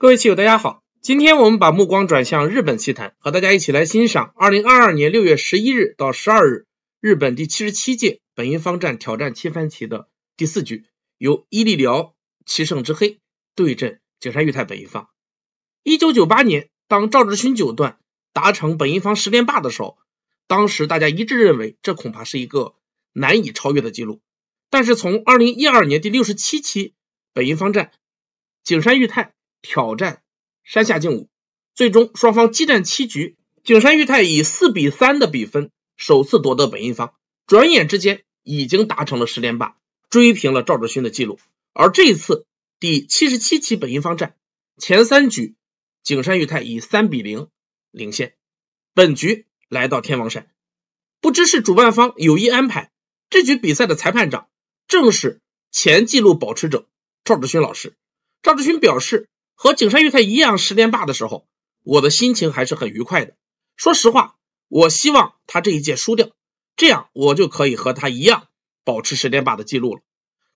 各位棋友，大家好！今天我们把目光转向日本棋坛，和大家一起来欣赏二零二二年六月十一日到十二日日本第七十七届本因坊战挑战七番棋的第四局，由伊利辽棋圣之黑对阵井山裕太本因坊。一九九八年，当赵志勋九段达成本因坊十连霸的时候，当时大家一致认为这恐怕是一个难以超越的记录。但是从二零一二年第六十七期本因坊战，井山裕太。挑战山下敬武，最终双方激战七局，景山裕太以四比三的比分首次夺得本因坊，转眼之间已经达成了十连霸，追平了赵志勋的记录。而这一次第七十七期本因坊战前三局，景山裕太以三比零领先，本局来到天王山。不知是主办方有意安排，这局比赛的裁判长正是前纪录保持者赵志勋老师。赵志勋表示。和景山裕太一样，十连霸的时候，我的心情还是很愉快的。说实话，我希望他这一届输掉，这样我就可以和他一样保持十连霸的记录了。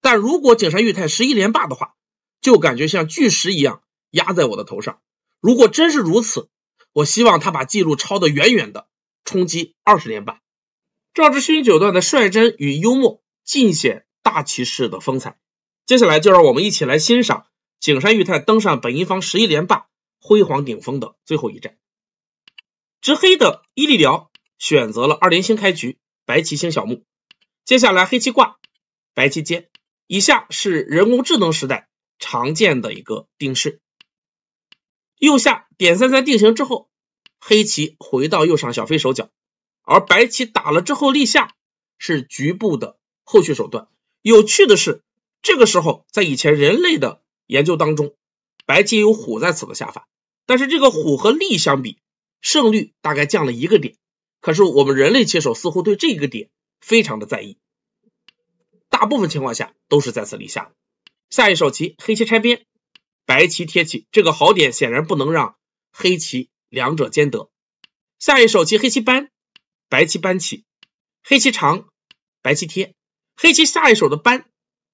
但如果景山裕太十一连霸的话，就感觉像巨石一样压在我的头上。如果真是如此，我希望他把记录抄得远远的，冲击二十连霸。赵志勋九段的率真与幽默，尽显大骑士的风采。接下来，就让我们一起来欣赏。景山裕太登上本因坊十一连霸辉煌顶峰的最后一战，执黑的伊利辽选择了二连星开局，白棋星小目，接下来黑棋挂，白棋接，以下是人工智能时代常见的一个定式，右下点三三定型之后，黑棋回到右上小飞手脚，而白棋打了之后立下是局部的后续手段。有趣的是，这个时候在以前人类的研究当中，白棋有虎在此的下法，但是这个虎和力相比，胜率大概降了一个点。可是我们人类棋手似乎对这个点非常的在意，大部分情况下都是在此立下。下一手棋，黑棋拆边，白棋贴起。这个好点显然不能让黑棋两者兼得。下一手棋，黑棋扳，白棋扳起，黑棋长，白棋贴。黑棋下一手的扳，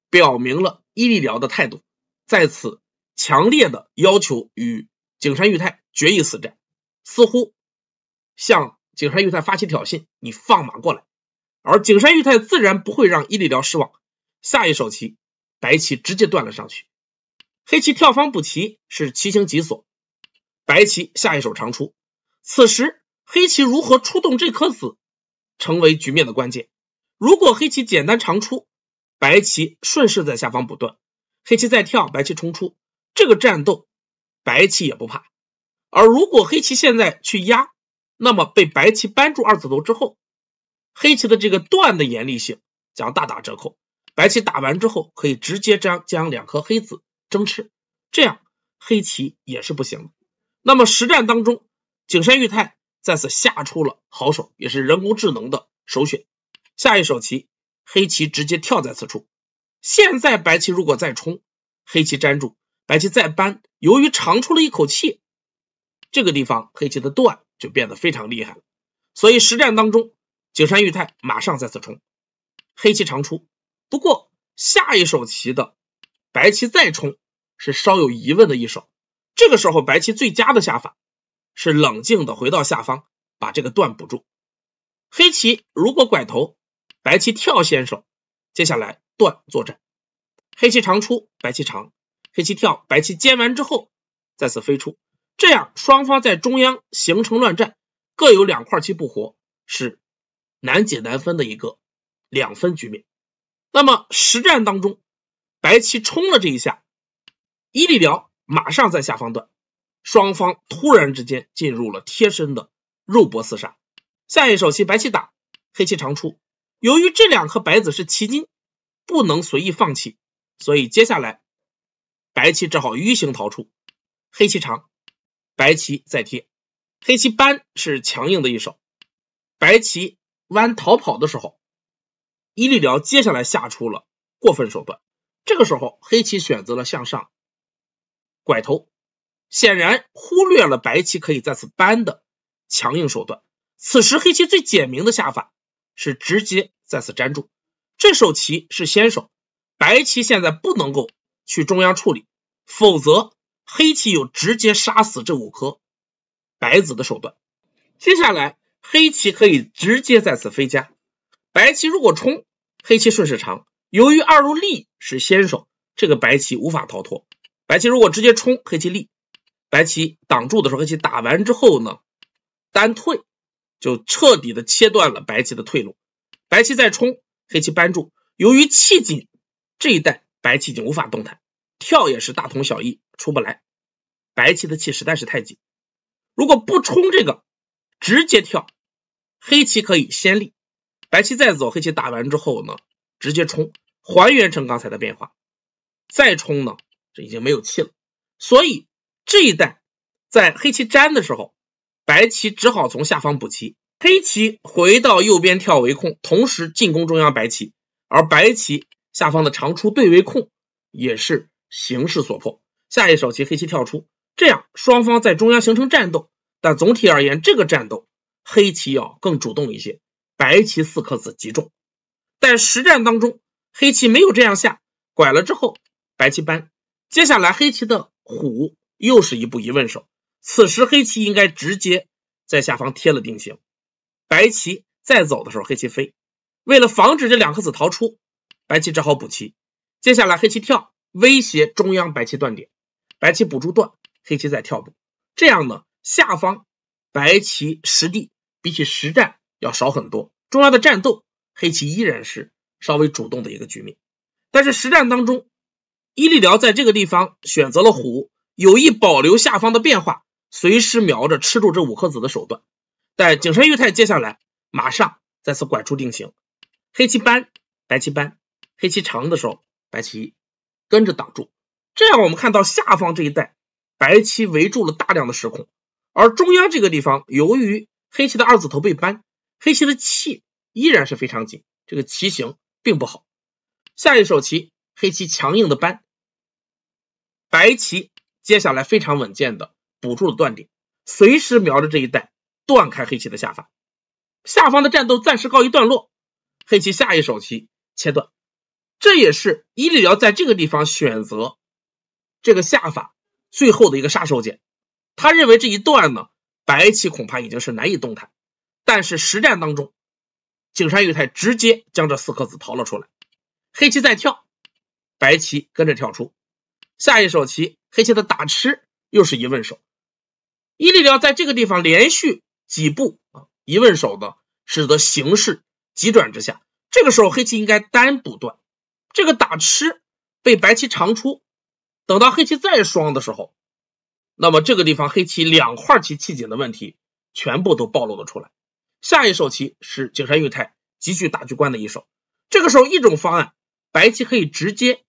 表明了伊利辽的态度。在此强烈的要求与井山裕太决一死战，似乎向井山裕太发起挑衅，你放马过来。而井山裕太自然不会让伊利辽失望，下一手棋，白棋直接断了上去，黑棋跳方补棋是棋形急锁，白棋下一手长出，此时黑棋如何出动这颗子，成为局面的关键。如果黑棋简单长出，白棋顺势在下方补断。黑棋再跳，白棋冲出，这个战斗白棋也不怕。而如果黑棋现在去压，那么被白棋扳住二子头之后，黑棋的这个断的严厉性将大打折扣。白棋打完之后，可以直接将将两颗黑子争吃，这样黑棋也是不行。那么实战当中，井山裕太再次下出了好手，也是人工智能的首选。下一手棋，黑棋直接跳在此处。现在白棋如果再冲，黑棋粘住，白棋再扳，由于长出了一口气，这个地方黑棋的断就变得非常厉害了。所以实战当中，井山裕太马上再次冲，黑棋长出。不过下一手棋的白棋再冲是稍有疑问的一手。这个时候白棋最佳的下法是冷静的回到下方把这个断补住。黑棋如果拐头，白棋跳先手，接下来。断作战，黑棋长出，白棋长，黑棋跳，白棋尖完之后再次飞出，这样双方在中央形成乱战，各有两块棋不活，是难解难分的一个两分局面。那么实战当中，白棋冲了这一下，伊利辽马上在下方断，双方突然之间进入了贴身的肉搏厮杀。下一手棋，白棋打，黑棋长出，由于这两颗白子是棋筋。不能随意放弃，所以接下来白棋只好迂形逃出，黑棋长，白棋再贴，黑棋扳是强硬的一手，白棋弯逃跑的时候，伊利辽接下来下出了过分手段，这个时候黑棋选择了向上拐头，显然忽略了白棋可以再次扳的强硬手段，此时黑棋最简明的下法是直接再次粘住。这手棋是先手，白棋现在不能够去中央处理，否则黑棋有直接杀死这五颗白子的手段。接下来黑棋可以直接在此飞家，白棋如果冲，黑棋顺势长。由于二路立是先手，这个白棋无法逃脱。白棋如果直接冲，黑棋立，白棋挡住的时候，黑棋打完之后呢，单退就彻底的切断了白棋的退路。白棋再冲。黑棋扳住，由于气紧，这一代白棋已经无法动弹，跳也是大同小异，出不来。白棋的气实在是太紧，如果不冲这个，直接跳，黑棋可以先立，白棋再走，黑棋打完之后呢，直接冲，还原成刚才的变化，再冲呢，这已经没有气了。所以这一代在黑棋粘的时候，白棋只好从下方补气。黑棋回到右边跳围控，同时进攻中央白棋，而白棋下方的长出对围控也是形势所迫。下一手棋黑棋跳出，这样双方在中央形成战斗。但总体而言，这个战斗黑棋要更主动一些，白棋四颗子集中。但实战当中，黑棋没有这样下，拐了之后白棋扳，接下来黑棋的虎又是一步疑问手。此时黑棋应该直接在下方贴了定型。白棋再走的时候，黑棋飞，为了防止这两颗子逃出，白棋只好补棋。接下来黑棋跳，威胁中央白棋断点，白棋补住断，黑棋再跳步。这样呢，下方白棋实地比起实战要少很多。中央的战斗，黑棋依然是稍微主动的一个局面。但是实战当中，伊利辽在这个地方选择了虎，有意保留下方的变化，随时瞄着吃住这五颗子的手段。在井深裕泰接下来马上再次拐出定型，黑棋搬，白棋搬，黑棋长的时候，白棋跟着挡住，这样我们看到下方这一带，白棋围住了大量的石空，而中央这个地方，由于黑棋的二字头被搬，黑棋的气依然是非常紧，这个棋形并不好。下一手棋，黑棋强硬的搬，白棋接下来非常稳健的补住了断点，随时瞄着这一带。断开黑棋的下法，下方的战斗暂时告一段落。黑棋下一手棋切断，这也是伊利辽在这个地方选择这个下法最后的一个杀手锏。他认为这一断呢，白棋恐怕已经是难以动弹。但是实战当中，景山裕太直接将这四颗子逃了出来。黑棋再跳，白棋跟着跳出。下一手棋，黑棋的打吃又是一问手。伊利辽在这个地方连续。几步啊！一问手呢，使得形势急转直下。这个时候黑棋应该单补断，这个打吃被白棋长出。等到黑棋再双的时候，那么这个地方黑棋两块棋气紧的问题全部都暴露了出来。下一手棋是井山裕太极具大局观的一手。这个时候一种方案，白棋可以直接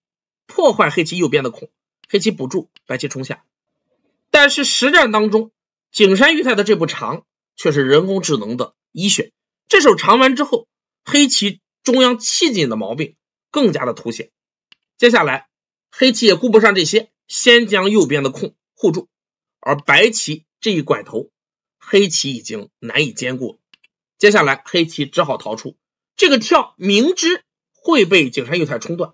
破坏黑棋右边的孔，黑棋补住，白棋冲下。但是实战当中，井山裕太的这步长。却是人工智能的一选。这首长完之后，黑棋中央气紧的毛病更加的凸显。接下来，黑棋也顾不上这些，先将右边的空护住。而白棋这一拐头，黑棋已经难以兼顾。接下来，黑棋只好逃出。这个跳明知会被井山右太冲断，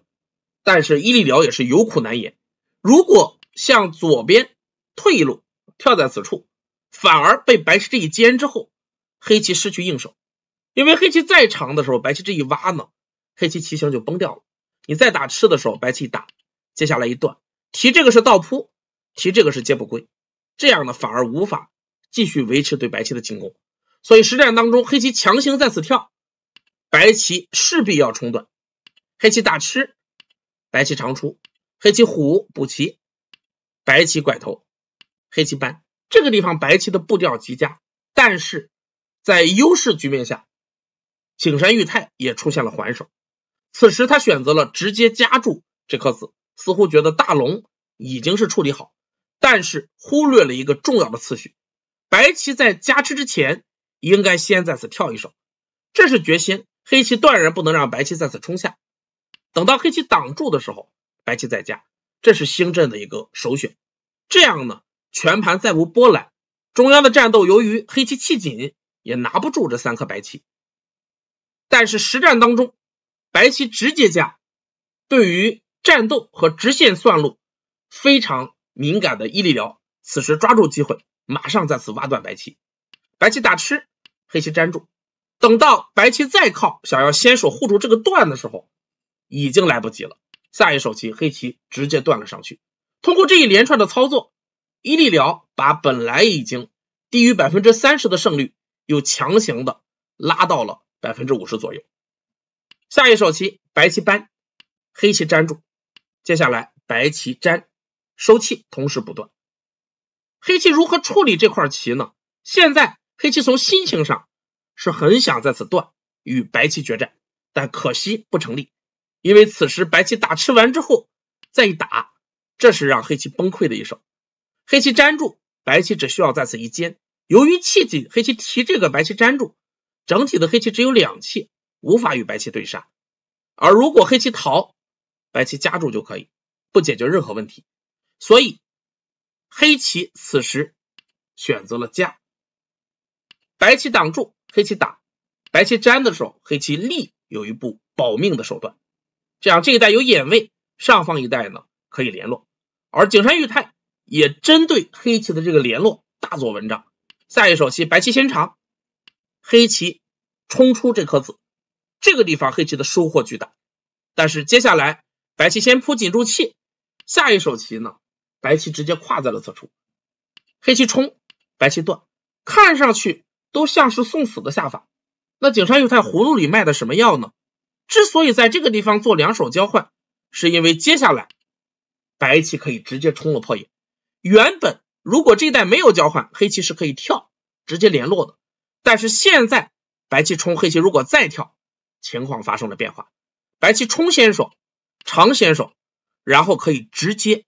但是伊利辽也是有苦难言。如果向左边退一路，跳在此处。反而被白棋这一尖之后，黑棋失去应手，因为黑棋再长的时候，白棋这一挖呢，黑棋棋形就崩掉了。你再打吃的时候，白棋打，接下来一段提这个是倒扑，提这个是接不归，这样呢反而无法继续维持对白棋的进攻。所以实战当中，黑棋强行在此跳，白棋势必要冲断，黑棋打吃，白棋长出，黑棋虎补棋，白棋拐头，黑棋搬。这个地方白棋的步调极佳，但是在优势局面下，景山裕太也出现了还手。此时他选择了直接夹住这颗子，似乎觉得大龙已经是处理好，但是忽略了一个重要的次序：白棋在加吃之前，应该先再次跳一手，这是决心。黑棋断然不能让白棋再次冲下，等到黑棋挡住的时候，白棋再加，这是星阵的一个首选。这样呢？全盘再无波澜，中央的战斗由于黑棋气紧也拿不住这三颗白棋。但是实战当中，白棋直接加，对于战斗和直线算路非常敏感的伊利辽，此时抓住机会，马上再次挖断白棋，白棋打吃，黑棋粘住。等到白棋再靠，想要先手护住这个断的时候，已经来不及了。下一手棋，黑棋直接断了上去。通过这一连串的操作。一力辽把本来已经低于百分之三十的胜率，又强行的拉到了百分之五十左右。下一手棋，白棋搬，黑棋粘住。接下来，白棋粘收气，同时不断。黑棋如何处理这块棋呢？现在黑棋从心情上是很想在此断，与白棋决战，但可惜不成立，因为此时白棋打吃完之后再一打，这是让黑棋崩溃的一手。黑棋粘住，白棋只需要在此一尖。由于气紧，黑棋提这个，白棋粘住，整体的黑棋只有两气，无法与白棋对杀。而如果黑棋逃，白棋夹住就可以，不解决任何问题。所以黑棋此时选择了夹，白棋挡住，黑棋打，白棋粘的时候，黑棋立有一步保命的手段。这样这一带有眼位，上方一带呢可以联络。而井山裕太。也针对黑棋的这个联络大做文章。下一手棋，白棋先长，黑棋冲出这颗子，这个地方黑棋的收获巨大。但是接下来，白棋先扑紧住气。下一手棋呢，白棋直接跨在了此处，黑棋冲，白棋断，看上去都像是送死的下法。那井上裕太葫芦里卖的什么药呢？之所以在这个地方做两手交换，是因为接下来白棋可以直接冲了破眼。原本如果这一代没有交换，黑棋是可以跳，直接联络的。但是现在白棋冲，黑棋如果再跳，情况发生了变化。白棋冲先手，长先手，然后可以直接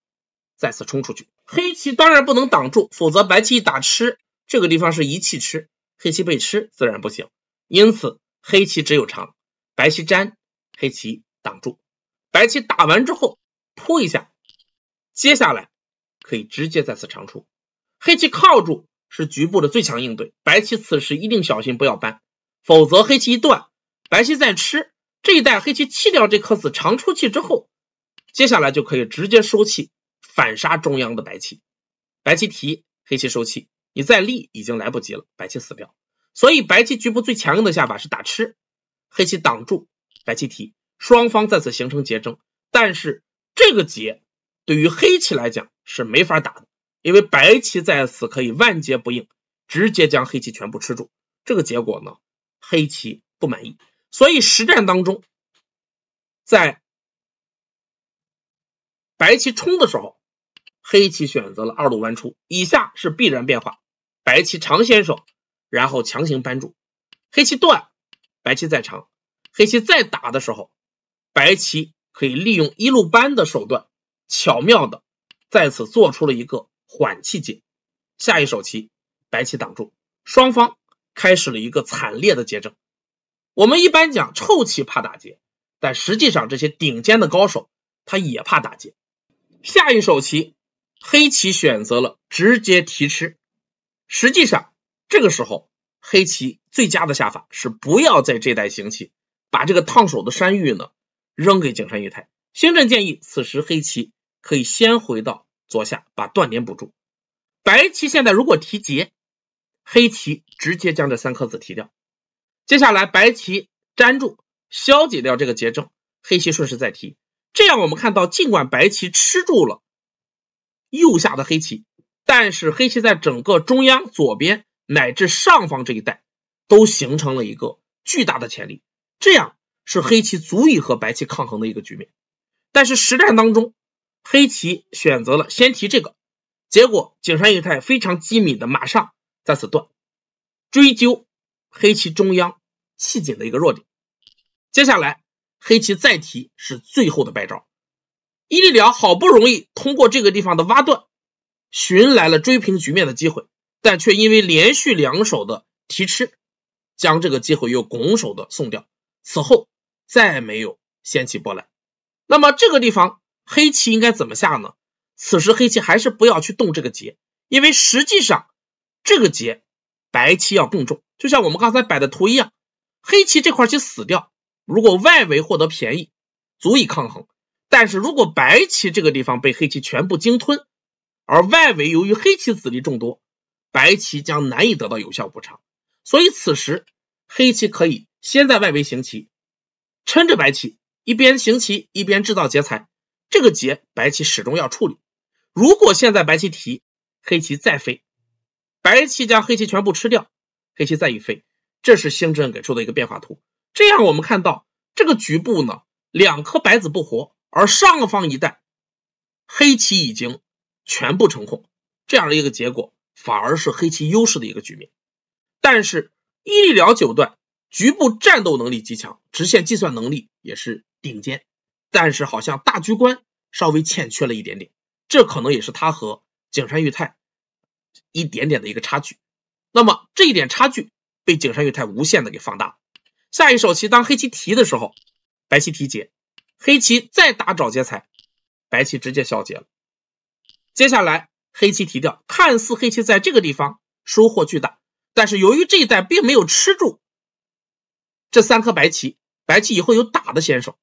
再次冲出去。黑棋当然不能挡住，否则白棋一打吃，这个地方是一气吃，黑棋被吃自然不行。因此黑棋只有长，白棋粘，黑棋挡住，白棋打完之后扑一下，接下来。可以直接在此长出，黑棋靠住是局部的最强应对，白棋此时一定小心不要搬，否则黑棋一断，白棋再吃这一带黑棋弃掉这颗子长出气之后，接下来就可以直接收气反杀中央的白棋，白棋提黑棋收气，你再立已经来不及了，白棋死掉。所以白棋局部最强硬的下法是打吃，黑棋挡住，白棋提，双方在此形成结争，但是这个结对于黑棋来讲是没法打的，因为白棋在此可以万劫不硬，直接将黑棋全部吃住。这个结果呢，黑棋不满意，所以实战当中，在白棋冲的时候，黑棋选择了二路弯出，以下是必然变化：白棋长先手，然后强行扳住，黑棋断，白棋再长，黑棋再打的时候，白棋可以利用一路扳的手段。巧妙的在此做出了一个缓气劫，下一手棋白棋挡住，双方开始了一个惨烈的结争。我们一般讲臭棋怕打劫，但实际上这些顶尖的高手他也怕打劫。下一手棋黑棋选择了直接提吃，实际上这个时候黑棋最佳的下法是不要在这带行棋，把这个烫手的山芋呢扔给井山一太。星阵建议此时黑棋。可以先回到左下，把断点补住。白棋现在如果提劫，黑棋直接将这三颗子提掉。接下来白棋粘住，消解掉这个劫症，黑棋顺势再提，这样我们看到，尽管白棋吃住了右下的黑棋，但是黑棋在整个中央、左边乃至上方这一带，都形成了一个巨大的潜力。这样是黑棋足以和白棋抗衡的一个局面。但是实战当中，黑棋选择了先提这个，结果井山一太非常机敏的马上在此断，追究黑棋中央气紧的一个弱点。接下来黑棋再提是最后的败招。伊利辽好不容易通过这个地方的挖断，寻来了追平局面的机会，但却因为连续两手的提吃，将这个机会又拱手的送掉。此后再没有掀起波澜。那么这个地方。黑棋应该怎么下呢？此时黑棋还是不要去动这个劫，因为实际上这个劫白棋要更重。就像我们刚才摆的图一样，黑棋这块棋死掉，如果外围获得便宜，足以抗衡；但是如果白棋这个地方被黑棋全部鲸吞，而外围由于黑棋子力众多，白棋将难以得到有效补偿。所以此时黑棋可以先在外围行棋，撑着白棋，一边行棋一边制造劫材。这个劫白棋始终要处理，如果现在白棋提，黑棋再飞，白棋将黑棋全部吃掉，黑棋再一飞，这是星阵给出的一个变化图。这样我们看到这个局部呢，两颗白子不活，而上方一带黑棋已经全部成空，这样的一个结果反而是黑棋优势的一个局面。但是伊疗辽九段局部战斗能力极强，直线计算能力也是顶尖。但是好像大局观稍微欠缺了一点点，这可能也是他和井山裕太一点点的一个差距。那么这一点差距被井山裕太无限的给放大。下一手棋，当黑棋提的时候，白棋提劫，黑棋再打找劫材，白棋直接消劫了。接下来黑棋提掉，看似黑棋在这个地方收获巨大，但是由于这一代并没有吃住这三颗白棋，白棋以后有打的先手。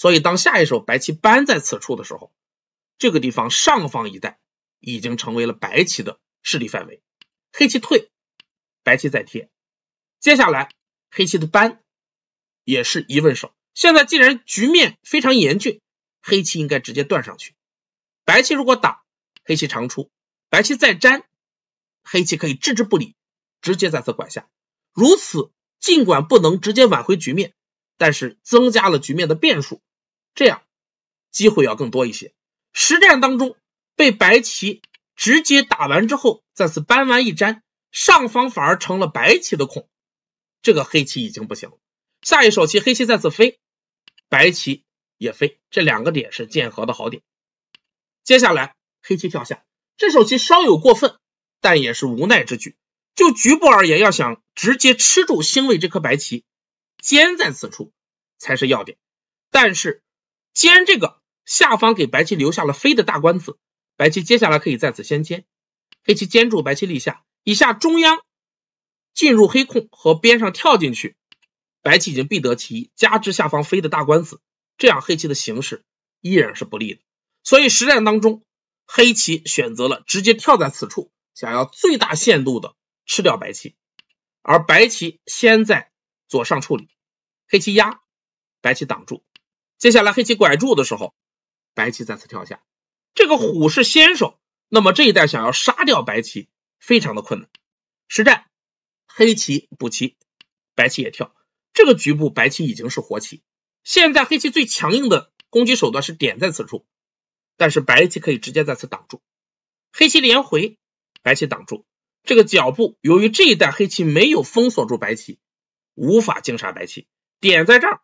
所以当下一手白棋搬在此处的时候，这个地方上方一带已经成为了白棋的势力范围。黑棋退，白棋再贴。接下来黑棋的搬也是一问手。现在既然局面非常严峻，黑棋应该直接断上去。白棋如果打，黑棋长出，白棋再粘，黑棋可以置之不理，直接在此拐下。如此，尽管不能直接挽回局面，但是增加了局面的变数。这样，机会要更多一些。实战当中，被白棋直接打完之后，再次搬完一粘，上方反而成了白棋的空，这个黑棋已经不行。下一手棋，黑棋再次飞，白棋也飞，这两个点是见合的好点。接下来，黑棋跳下，这手棋稍有过分，但也是无奈之举。就局部而言，要想直接吃住星位这颗白棋，尖在此处才是要点，但是。既然这个下方给白棋留下了飞的大官子，白棋接下来可以在此先尖，黑棋尖住白棋立下，以下中央进入黑控和边上跳进去，白棋已经必得其一，加之下方飞的大官子，这样黑棋的形势依然是不利的。所以实战当中，黑棋选择了直接跳在此处，想要最大限度的吃掉白棋，而白棋先在左上处理，黑棋压，白棋挡住。接下来黑棋拐住的时候，白棋再次跳下。这个虎是先手，那么这一带想要杀掉白棋非常的困难。实战，黑棋补棋，白棋也跳。这个局部白棋已经是活棋。现在黑棋最强硬的攻击手段是点在此处，但是白棋可以直接在此挡住。黑棋连回，白棋挡住。这个脚步，由于这一带黑棋没有封锁住白棋，无法惊杀白棋。点在这儿。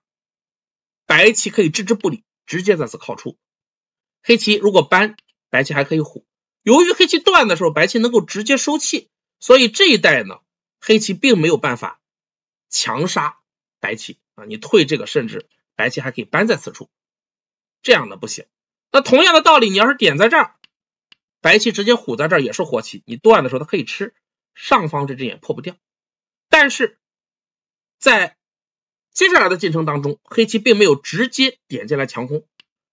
白棋可以置之不理，直接在此靠出。黑棋如果搬，白棋还可以虎。由于黑棋断的时候，白棋能够直接收气，所以这一带呢，黑棋并没有办法强杀白棋啊。你退这个，甚至白棋还可以搬在此处，这样的不行。那同样的道理，你要是点在这儿，白棋直接虎在这儿也是活棋。你断的时候，它可以吃上方这只眼，破不掉。但是在。接下来的进程当中，黑棋并没有直接点进来强攻，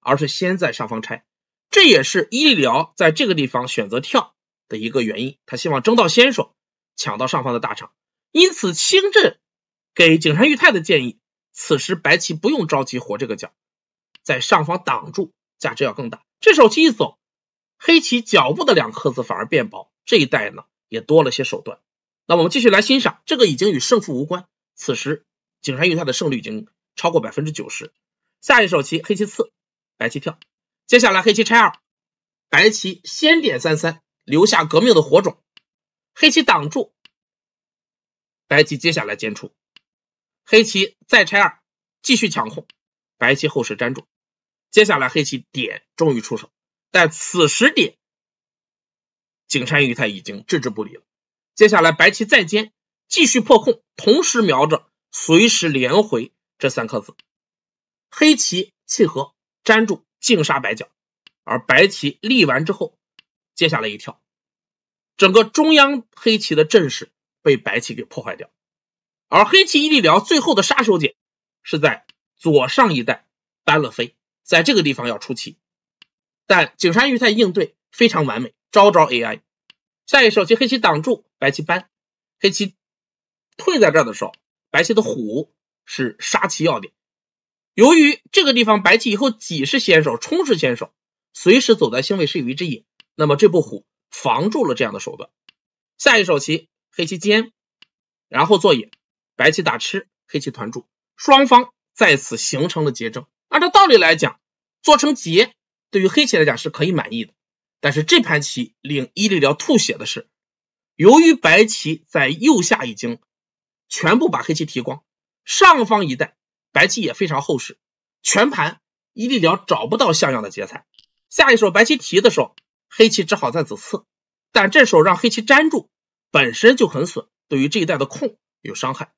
而是先在上方拆，这也是医疗在这个地方选择跳的一个原因。他希望争到先手，抢到上方的大场。因此，清阵给井山裕泰的建议，此时白棋不用着急活这个角，在上方挡住价值要更大。这手棋一走，黑棋脚步的两颗子反而变薄，这一带呢也多了些手段。那我们继续来欣赏，这个已经与胜负无关。此时。井山裕太的胜率已经超过百分之九十。下一手棋，黑棋刺，白棋跳。接下来，黑棋拆二，白棋先点三三，留下革命的火种。黑棋挡住，白棋接下来尖出。黑棋再拆二，继续抢控。白棋后势粘住。接下来，黑棋点，终于出手。但此时点，井山裕太已经置之不理了。接下来，白棋再尖，继续破控，同时瞄着。随时连回这三颗子，黑棋契合粘住净杀白角，而白棋立完之后，接下来一跳，整个中央黑棋的阵势被白棋给破坏掉。而黑棋一力疗最后的杀手锏是在左上一带搬了飞，在这个地方要出气，但井山玉太应对非常完美，招招 AI。下一手棋，黑棋挡住，白棋搬，黑棋退在这儿的时候。白棋的虎是杀棋要点，由于这个地方白棋以后挤是先手，冲是先手，随时走在星位是有一只眼，那么这步虎防住了这样的手段。下一手棋黑棋尖，然后做眼，白棋打吃，黑棋团住，双方在此形成了结争。按照道理来讲，做成结对于黑棋来讲是可以满意的，但是这盘棋令伊利辽吐血的是，由于白棋在右下已经。全部把黑棋提光，上方一带白棋也非常厚实，全盘伊利鸟找不到像样的劫材。下一手白棋提的时候，黑棋只好在此刺，但这时候让黑棋粘住本身就很损，对于这一带的空有伤害。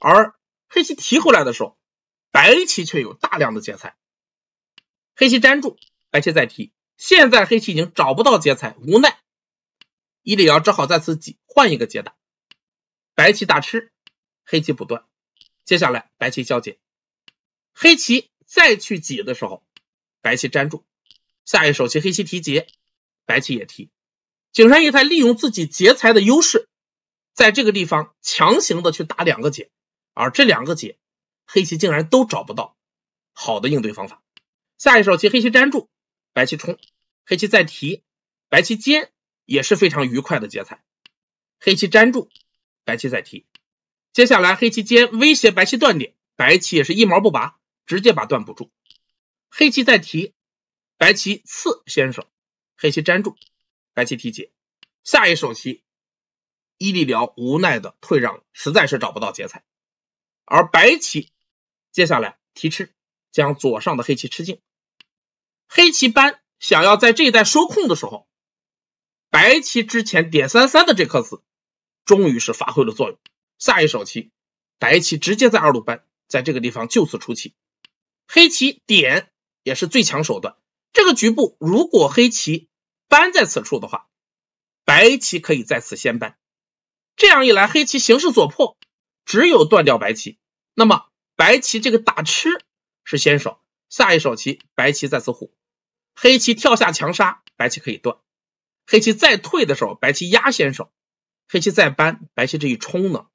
而黑棋提回来的时候，白棋却有大量的劫材，黑棋粘住，白棋再提。现在黑棋已经找不到劫材，无奈伊里辽只好在此挤换一个劫打，白棋大吃。黑棋不断，接下来白棋交解，黑棋再去解的时候，白棋粘住。下一手棋黑棋提劫，白棋也提。井山一太利用自己劫财的优势，在这个地方强行的去打两个劫，而这两个劫黑棋竟然都找不到好的应对方法。下一手棋黑棋粘住，白棋冲，黑棋再提，白棋尖也是非常愉快的劫财。黑棋粘住，白棋再提。接下来，黑棋尖威胁白棋断点，白棋也是一毛不拔，直接把断补住。黑棋再提，白棋刺，先手，黑棋粘住，白棋提解。下一手棋，伊利辽无奈的退让，实在是找不到劫材。而白棋接下来提吃，将左上的黑棋吃进。黑棋扳，想要在这一带收控的时候，白棋之前点三三的这颗子，终于是发挥了作用。下一手棋，白棋直接在二路扳，在这个地方就此出棋。黑棋点也是最强手段。这个局部如果黑棋扳在此处的话，白棋可以在此先扳。这样一来，黑棋形势所迫，只有断掉白棋。那么白棋这个打吃是先手。下一手棋，白棋在此护，黑棋跳下强杀，白棋可以断。黑棋再退的时候，白棋压先手。黑棋再扳，白棋这一冲呢？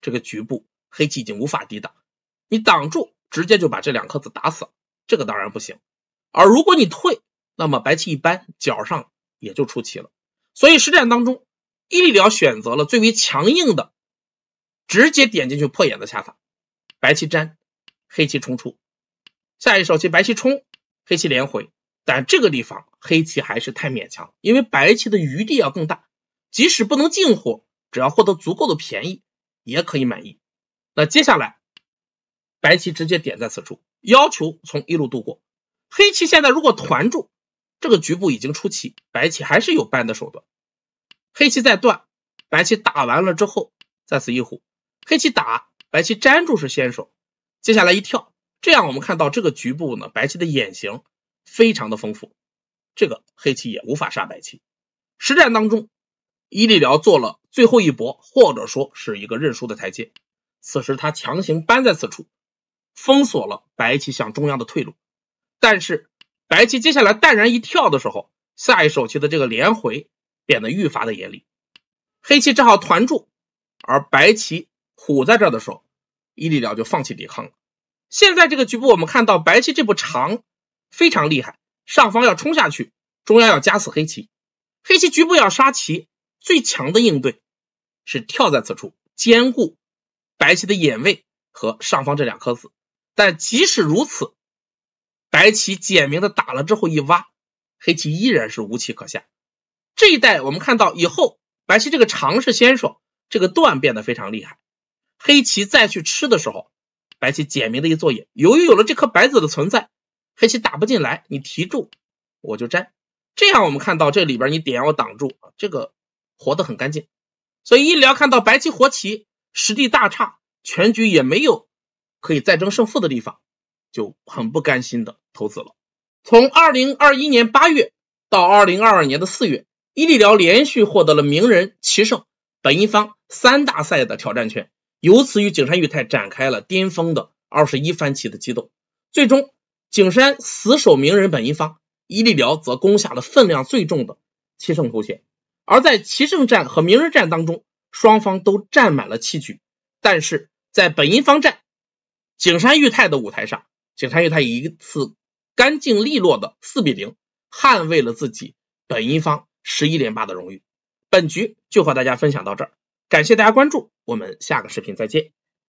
这个局部黑棋已经无法抵挡，你挡住，直接就把这两颗子打死，这个当然不行。而如果你退，那么白棋一扳，角上也就出棋了。所以实战当中，一辽选择了最为强硬的，直接点进去破眼的下法。白棋粘，黑棋冲出，下一手棋白棋冲，黑棋连回。但这个地方黑棋还是太勉强，因为白棋的余地要更大，即使不能进火，只要获得足够的便宜。也可以满意。那接下来，白棋直接点在此处，要求从一路度过。黑棋现在如果团住，这个局部已经出棋，白棋还是有扳的手段。黑棋再断，白棋打完了之后，再此一虎。黑棋打，白棋粘住是先手。接下来一跳，这样我们看到这个局部呢，白棋的眼型非常的丰富，这个黑棋也无法杀白棋。实战当中。伊利辽做了最后一搏，或者说是一个认输的台阶。此时他强行搬在此处，封锁了白棋向中央的退路。但是白棋接下来淡然一跳的时候，下一手棋的这个连回变得愈发的严厉。黑棋只好团住，而白棋虎在这儿的时候，伊利辽就放弃抵抗了。现在这个局部，我们看到白棋这步长非常厉害，上方要冲下去，中央要夹死黑棋，黑棋局部要杀棋。最强的应对是跳在此处，兼顾白棋的眼位和上方这两颗子。但即使如此，白棋简明的打了之后一挖，黑棋依然是无棋可下。这一代我们看到以后，白棋这个长试先手，这个断变得非常厉害。黑棋再去吃的时候，白棋简明的一做眼。由于有了这颗白子的存在，黑棋打不进来，你提住我就粘。这样我们看到这里边你点要挡住这个。活得很干净，所以伊疗辽看到白棋活棋实力大差，全局也没有可以再争胜负的地方，就很不甘心的投资了。从二零二一年八月到二零二二年的四月，伊力辽连续获得了名人、七胜、本一方三大赛的挑战权，由此与景山裕泰展开了巅峰的二十一番棋的激斗，最终景山死守名人本一方，伊力辽则攻下了分量最重的七胜头衔。而在棋圣战和明日战当中，双方都占满了棋局，但是在本因坊战，井山裕太的舞台上，井山裕太一次干净利落的四比零，捍卫了自己本因坊十一连霸的荣誉。本局就和大家分享到这儿，感谢大家关注，我们下个视频再见。